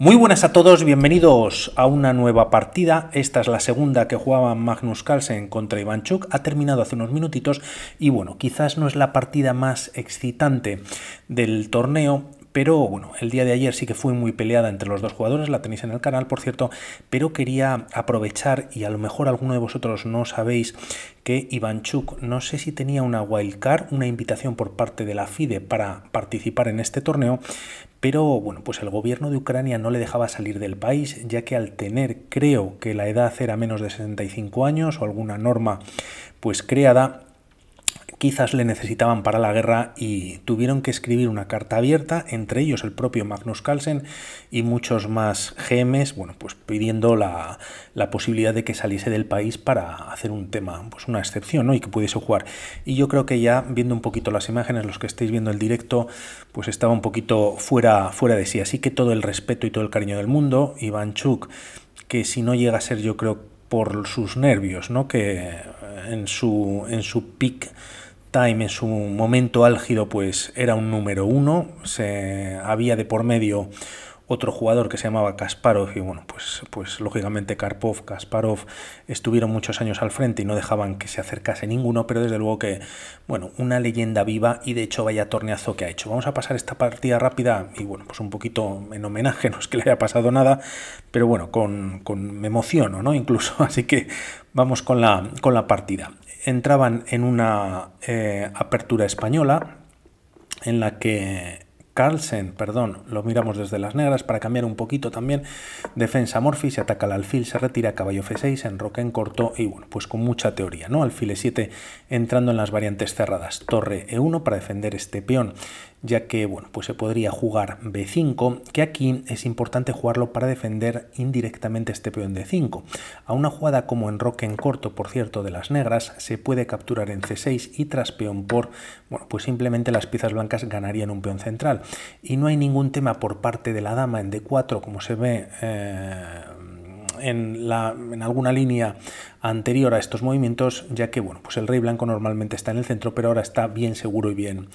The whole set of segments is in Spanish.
Muy buenas a todos, bienvenidos a una nueva partida. Esta es la segunda que jugaba Magnus Carlsen contra Ivanchuk. Ha terminado hace unos minutitos y bueno, quizás no es la partida más excitante del torneo, pero bueno, el día de ayer sí que fue muy peleada entre los dos jugadores, la tenéis en el canal, por cierto, pero quería aprovechar, y a lo mejor alguno de vosotros no sabéis, que Ivanchuk no sé si tenía una wildcard, una invitación por parte de la FIDE para participar en este torneo, pero bueno, pues el gobierno de Ucrania no le dejaba salir del país, ya que al tener, creo que la edad era menos de 65 años o alguna norma pues creada, quizás le necesitaban para la guerra y tuvieron que escribir una carta abierta, entre ellos el propio Magnus Carlsen y muchos más GMs, bueno, pues pidiendo la, posibilidad de que saliese del país para hacer un tema, pues una excepción, ¿no? Y que pudiese jugar. Y yo creo que ya viendo un poquito las imágenes, los que estáis viendo el directo, pues estaba un poquito fuera, fuera de sí. Así que todo el respeto y todo el cariño del mundo, Iván Chuk, que si no llega a ser, yo creo, por sus nervios, ¿no? Que en su, en su pic Time en su momento álgido pues era un número uno, se, había de por medio otro jugador que se llamaba Kasparov y bueno, pues, pues lógicamente Karpov, Kasparov estuvieron muchos años al frente y no dejaban que se acercase ninguno, pero desde luego que, bueno, una leyenda viva y de hecho vaya torneazo que ha hecho. Vamos a pasar esta partida rápida y bueno, pues un poquito en homenaje, no es que le haya pasado nada, pero bueno, con, me emociono, ¿no? Incluso, así que vamos con la, con la partida entraban en una eh, apertura española en la que Carlsen, perdón, lo miramos desde las negras para cambiar un poquito también. Defensa Morphy, se ataca al alfil, se retira caballo F6, enroque en corto y bueno, pues con mucha teoría, ¿no? Alfil E7 entrando en las variantes cerradas. Torre E1 para defender este peón ya que bueno, pues se podría jugar b5, que aquí es importante jugarlo para defender indirectamente este peón de 5. A una jugada como en roque en corto, por cierto, de las negras, se puede capturar en c6 y tras peón por, bueno, pues simplemente las piezas blancas ganarían un peón central. Y no hay ningún tema por parte de la dama en d4, como se ve... Eh, en, alguna línea anterior a estos movimientos, ya que bueno, pues el rey blanco normalmente está en el centro, pero ahora está bien seguro y bien,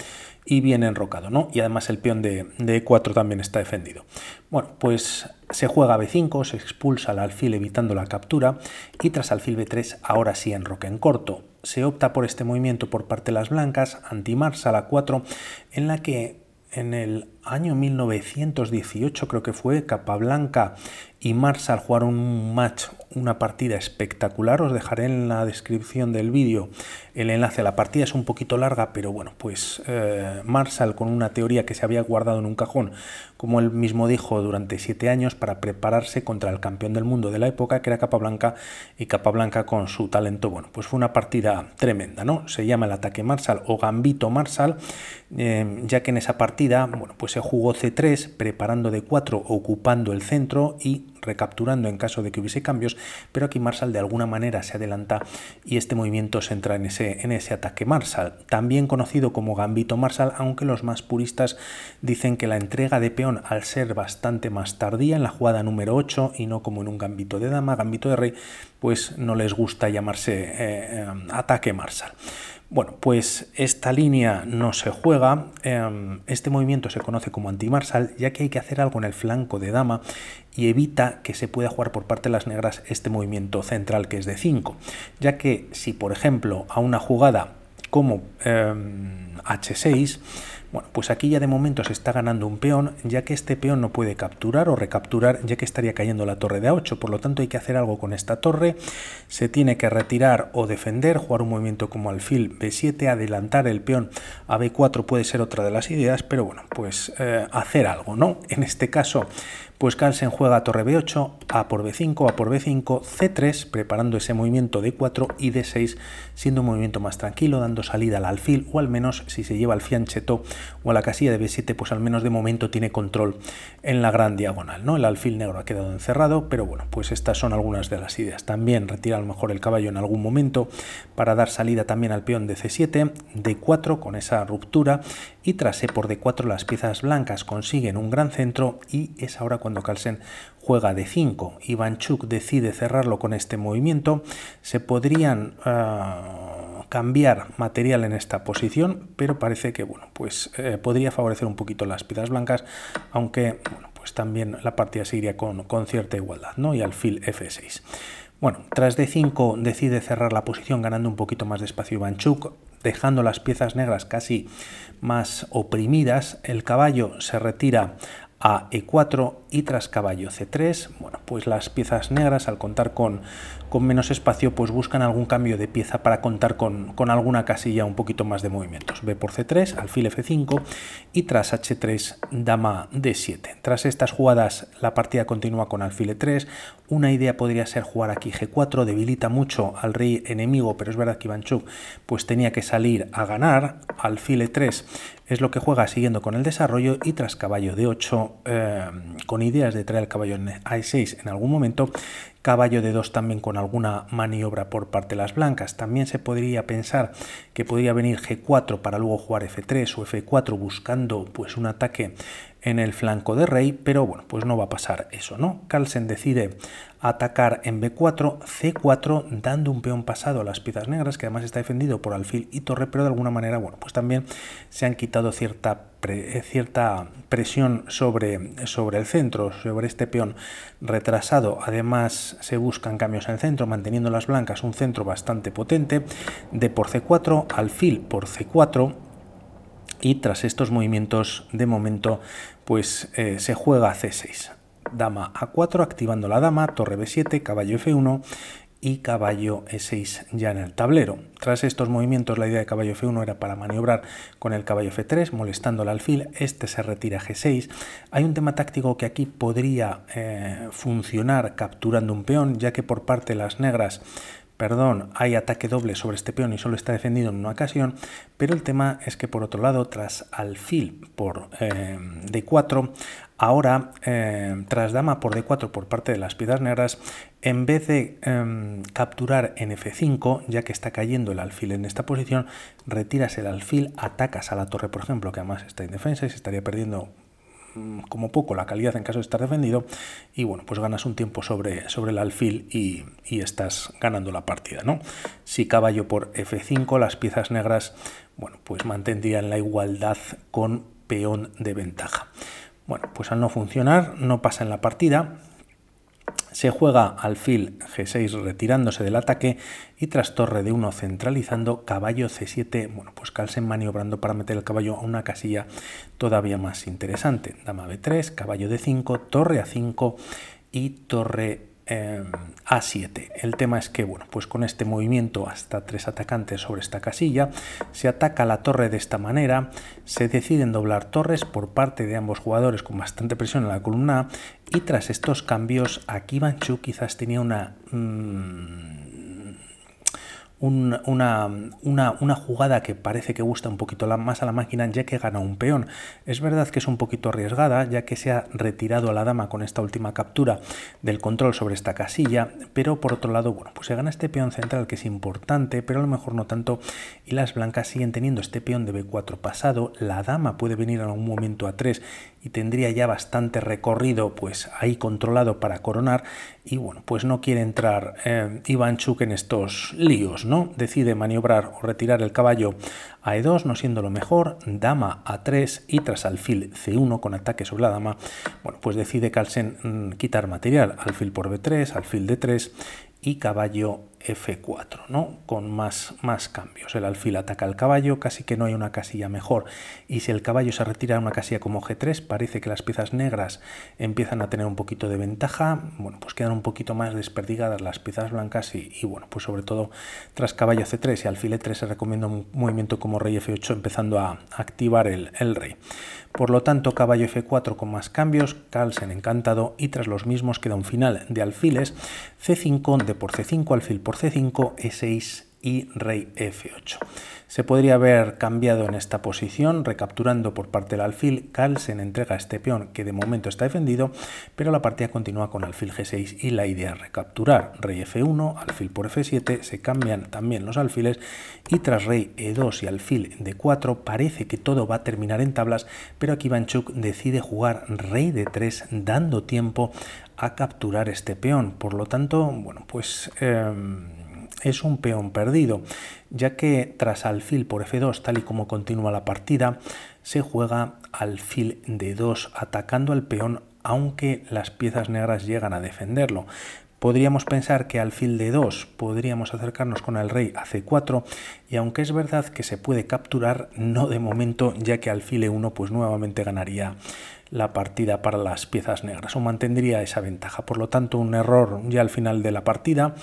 y bien enrocado, ¿no? Y además el peón de, E4 e también está defendido. Bueno, pues se juega B5, se expulsa al alfil evitando la captura, y tras alfil B3 ahora sí enroque en corto. Se opta por este movimiento por parte de las blancas, anti la 4, en la que en el año 1918 creo que fue, Capablanca y Marsal jugaron un match, una partida espectacular. Os dejaré en la descripción del vídeo el enlace a la partida. Es un poquito larga, pero bueno, pues eh, Marshall con una teoría que se había guardado en un cajón, como él mismo dijo, durante siete años para prepararse contra el campeón del mundo de la época, que era Capablanca, y Capablanca con su talento, bueno, pues fue una partida tremenda, ¿no? Se llama el ataque Marsal o Gambito Marsal, eh, ya que en esa partida, bueno, pues se jugó C3, preparando D4, ocupando el centro y recapturando en caso de que hubiese cambios, pero aquí Marshall de alguna manera se adelanta y este movimiento se entra en ese, en ese ataque Marshall, también conocido como gambito Marshall, aunque los más puristas dicen que la entrega de peón al ser bastante más tardía en la jugada número 8 y no como en un gambito de dama, gambito de rey, pues no les gusta llamarse eh, eh, ataque Marshall. Bueno, pues esta línea no se juega, em, este movimiento se conoce como antimarsal, ya que hay que hacer algo en el flanco de dama y evita que se pueda jugar por parte de las negras este movimiento central que es de 5, ya que si por ejemplo a una jugada como em, h6 bueno, pues aquí ya de momento se está ganando un peón, ya que este peón no puede capturar o recapturar, ya que estaría cayendo la torre de A8, por lo tanto hay que hacer algo con esta torre, se tiene que retirar o defender, jugar un movimiento como alfil B7, adelantar el peón a B4 puede ser otra de las ideas, pero bueno, pues eh, hacer algo, ¿no? En este caso pues Carlsen juega a torre b8, a por b5, a por b5, c3, preparando ese movimiento d 4 y d6, siendo un movimiento más tranquilo, dando salida al alfil, o al menos si se lleva al fianchetto o a la casilla de b7, pues al menos de momento tiene control en la gran diagonal. ¿no? El alfil negro ha quedado encerrado, pero bueno, pues estas son algunas de las ideas. También retira a lo mejor el caballo en algún momento para dar salida también al peón de c7, d4 con esa ruptura, y tras e por d4 las piezas blancas consiguen un gran centro y es ahora cuando cuando Carlsen juega de 5 y Banchuk decide cerrarlo con este movimiento, se podrían ah, cambiar material en esta posición, pero parece que bueno, pues eh, podría favorecer un poquito las piezas blancas, aunque pues también la partida seguiría con, cierta igualdad, ¿no? Y alfil F6. Bueno, tras D5 decide cerrar la posición ganando un poquito más de espacio Vanchuk, dejando las piezas negras casi más oprimidas. El caballo se retira a E4 y tras caballo C3, bueno, pues las piezas negras al contar con, con menos espacio pues buscan algún cambio de pieza para contar con, con alguna casilla un poquito más de movimientos. B por C3, alfil F5 y tras H3, dama D7. Tras estas jugadas la partida continúa con alfil E3, una idea podría ser jugar aquí G4, debilita mucho al rey enemigo, pero es verdad que Ivanchuk pues tenía que salir a ganar, alfil E3 es lo que juega siguiendo con el desarrollo y tras caballo D8 eh, con ideas de traer el caballo en A6 en algún momento, caballo de 2 también con alguna maniobra por parte de las blancas. También se podría pensar que podría venir G4 para luego jugar F3 o F4 buscando pues un ataque en el flanco de rey, pero bueno, pues no va a pasar eso, ¿no? Carlsen decide atacar en B4, C4, dando un peón pasado a las piezas negras, que además está defendido por alfil y torre, pero de alguna manera, bueno, pues también se han quitado cierta, eh, cierta presión sobre, sobre el centro, sobre este peón retrasado. Además, se buscan cambios en el centro, manteniendo las blancas un centro bastante potente, de por C4, alfil por C4, y tras estos movimientos de momento pues eh, se juega c6 dama a4 activando la dama torre b7 caballo f1 y caballo e6 ya en el tablero. Tras estos movimientos la idea de caballo f1 era para maniobrar con el caballo f3 molestando el alfil, este se retira g6. Hay un tema táctico que aquí podría eh, funcionar capturando un peón ya que por parte de las negras perdón, hay ataque doble sobre este peón y solo está defendido en una ocasión, pero el tema es que por otro lado, tras alfil por eh, d4, ahora eh, tras dama por d4 por parte de las piedras negras, en vez de em, capturar en f5, ya que está cayendo el alfil en esta posición, retiras el alfil, atacas a la torre, por ejemplo, que además está indefensa y se estaría perdiendo Mm, como poco la calidad en caso de estar defendido y bueno, pues ganas un tiempo sobre, sobre el alfil y, y estás ganando la partida, ¿no? Si caballo por F5, las piezas negras, bueno, pues mantendrían la igualdad con peón de ventaja. Bueno, pues al no funcionar, no pasa en la partida, se juega alfil g6 retirándose del ataque y tras torre de 1 centralizando caballo c7, bueno, pues Carlsen maniobrando para meter el caballo a una casilla todavía más interesante. Dama b3, caballo d5, torre a5 y torre Em, a7. El tema es que, bueno, pues con este movimiento hasta tres atacantes sobre esta casilla, se ataca la torre de esta manera, se deciden doblar torres por parte de ambos jugadores con bastante presión en la columna A, y tras estos cambios, aquí Manchu quizás tenía una... Mm, una, una, jugada que parece que gusta un poquito más a la máquina ya que gana un peón. Es verdad que es un poquito arriesgada ya que se ha retirado a la dama con esta última captura del control sobre esta casilla, pero por otro lado, bueno, pues se gana este peón central que es importante, pero a lo mejor no tanto y las blancas siguen teniendo este peón de B4 pasado, la dama puede venir en algún momento a 3 y tendría ya bastante recorrido pues ahí controlado para coronar y bueno, pues no quiere entrar eh, Iván Ivanchuk en estos líos, ¿no? Decide maniobrar o retirar el caballo a E2, no siendo lo mejor, dama a 3 y tras alfil C1 con ataque sobre la dama, bueno, pues decide Carlsen mm, quitar material, alfil por B3, alfil D3 y caballo F4, ¿no? Con más, más cambios. El alfil ataca al caballo, casi que no hay una casilla mejor. Y si el caballo se retira a una casilla como G3, parece que las piezas negras empiezan a tener un poquito de ventaja. Bueno, pues quedan un poquito más desperdigadas las piezas blancas y, bueno, pues sobre todo tras caballo C3 y alfil E3 se recomienda un movimiento como rey F8 empezando a activar el, rey. Por lo tanto, caballo F4 con más cambios, Carlsen encantado y tras los mismos queda un final de alfiles, C5 de por c5, alfil por c5, e6 y rey f8. Se podría haber cambiado en esta posición, recapturando por parte del alfil, Carlsen entrega este peón que de momento está defendido, pero la partida continúa con alfil g6 y la idea es recapturar rey f1, alfil por f7, se cambian también los alfiles y tras rey e2 y alfil d4 parece que todo va a terminar en tablas, pero aquí Banchuk decide jugar rey d3 dando tiempo a capturar este peón. Por lo tanto, bueno, pues em, es un peón perdido, ya que tras alfil por f2, tal y como continúa la partida, se juega alfil d2 atacando al peón aunque las piezas negras llegan a defenderlo podríamos pensar que al fil de 2 podríamos acercarnos con el rey a c4 y aunque es verdad que se puede capturar, no de momento ya que alfil e1 pues nuevamente ganaría la partida para las piezas negras o mantendría esa ventaja. Por lo tanto, un error ya al final de la partida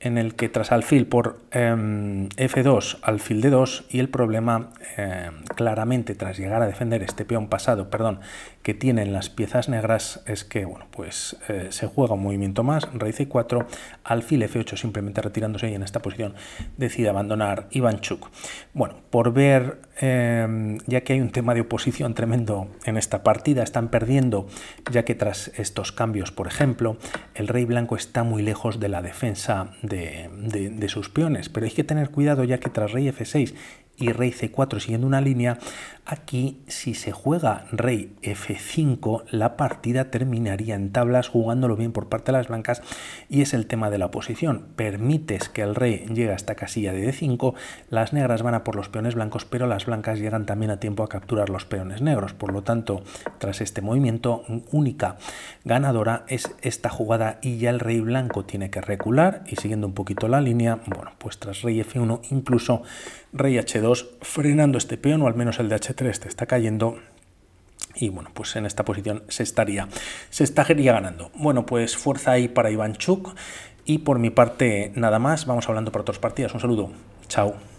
en el que tras alfil por em, f2, alfil de 2 y el problema em, claramente tras llegar a defender este peón pasado, perdón, que tienen las piezas negras es que bueno, pues eh, se juega un movimiento más, rey c4, alfil f8 simplemente retirándose y en esta posición decide abandonar Ivanchuk. Bueno, por ver em, ya que hay un tema de oposición tremendo en esta partida, están perdiendo ya que tras estos cambios, por ejemplo, el rey blanco está muy lejos de la defensa de, sus peones. Pero hay que tener cuidado ya que tras rey f6 y rey c4 siguiendo una línea, aquí si se juega rey f5 la partida terminaría en tablas jugándolo bien por parte de las blancas y es el tema de la posición Permites que el rey llegue a esta casilla de d5, las negras van a por los peones blancos pero las blancas llegan también a tiempo a capturar los peones negros. Por lo tanto, tras este movimiento, única ganadora es esta jugada y ya el rey blanco tiene que recular y siguiendo un poquito la línea, bueno, pues tras rey f1 incluso rey h2 frenando este peón, o al menos el de H3 te está cayendo. Y bueno, pues en esta posición se estaría, se estaría ganando. Bueno, pues fuerza ahí para Iván Chuk, Y por mi parte, nada más. Vamos hablando por otros partidas. Un saludo. Chao.